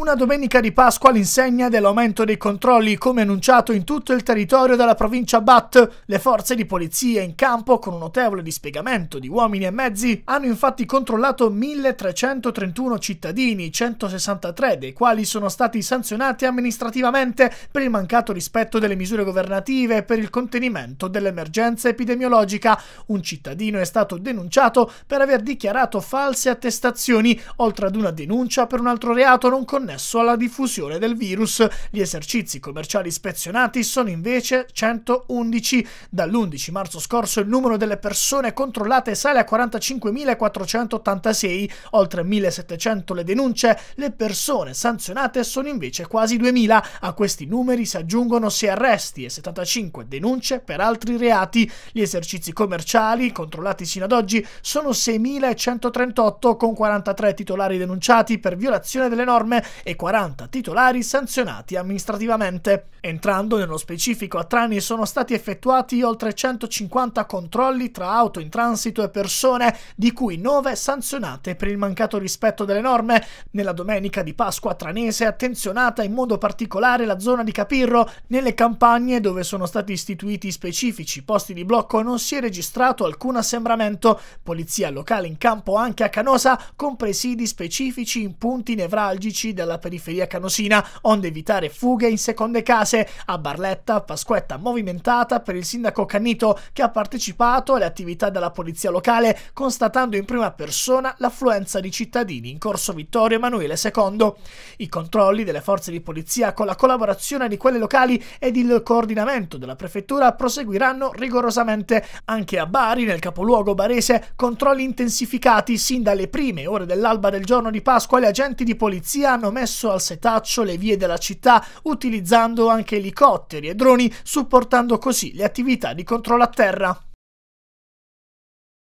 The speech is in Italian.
Una domenica di Pasqua all'insegna dell'aumento dei controlli, come annunciato in tutto il territorio della provincia Bat, le forze di polizia in campo, con un notevole dispiegamento di uomini e mezzi, hanno infatti controllato 1331 cittadini, 163 dei quali sono stati sanzionati amministrativamente per il mancato rispetto delle misure governative e per il contenimento dell'emergenza epidemiologica. Un cittadino è stato denunciato per aver dichiarato false attestazioni, oltre ad una denuncia per un altro reato non connesso connesso alla diffusione del virus. Gli esercizi commerciali ispezionati sono invece 111. Dall'11 marzo scorso il numero delle persone controllate sale a 45.486, oltre 1.700 le denunce, le persone sanzionate sono invece quasi 2.000. A questi numeri si aggiungono 6 arresti e 75 denunce per altri reati. Gli esercizi commerciali controllati sino ad oggi sono 6.138 con 43 titolari denunciati per violazione delle norme e 40 titolari sanzionati amministrativamente. Entrando nello specifico, a Trani sono stati effettuati oltre 150 controlli tra auto in transito e persone, di cui 9 sanzionate per il mancato rispetto delle norme. Nella domenica di Pasqua tranese è attenzionata in modo particolare la zona di Capirro. Nelle campagne dove sono stati istituiti specifici posti di blocco non si è registrato alcun assembramento. Polizia locale in campo anche a Canosa con presidi specifici in punti nevralgici dalla periferia canosina, onde evitare fughe in seconde case. A Barletta, Pasquetta movimentata per il sindaco Cannito, che ha partecipato alle attività della polizia locale, constatando in prima persona l'affluenza di cittadini in corso Vittorio Emanuele II. I controlli delle forze di polizia con la collaborazione di quelle locali ed il coordinamento della prefettura proseguiranno rigorosamente. Anche a Bari, nel capoluogo barese, controlli intensificati sin dalle prime ore dell'alba del giorno di Pasqua, gli agenti di polizia hanno hanno messo al setaccio le vie della città utilizzando anche elicotteri e droni supportando così le attività di controllo a terra.